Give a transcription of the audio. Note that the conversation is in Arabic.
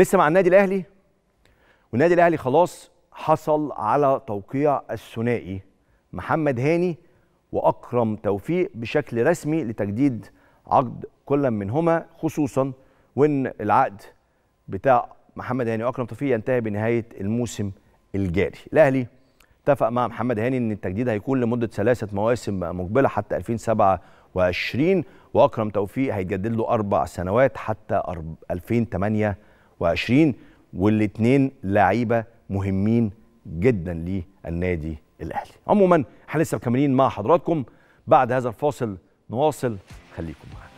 لسه مع النادي الاهلي والنادي الاهلي خلاص حصل على توقيع الثنائي محمد هاني واكرم توفيق بشكل رسمي لتجديد عقد كل منهما خصوصا وان العقد بتاع محمد هاني واكرم توفيق ينتهي بنهايه الموسم الجاري الاهلي اتفق مع محمد هاني ان التجديد هيكون لمده ثلاثه مواسم مقبله حتى 2027 واكرم توفيق هيتجدد له اربع سنوات حتى 2028 2020 والاثنين لعيبه مهمين جدا للنادي الاهلي عموما احنا لسه مكملين مع حضراتكم بعد هذا الفاصل نواصل خليكم معنا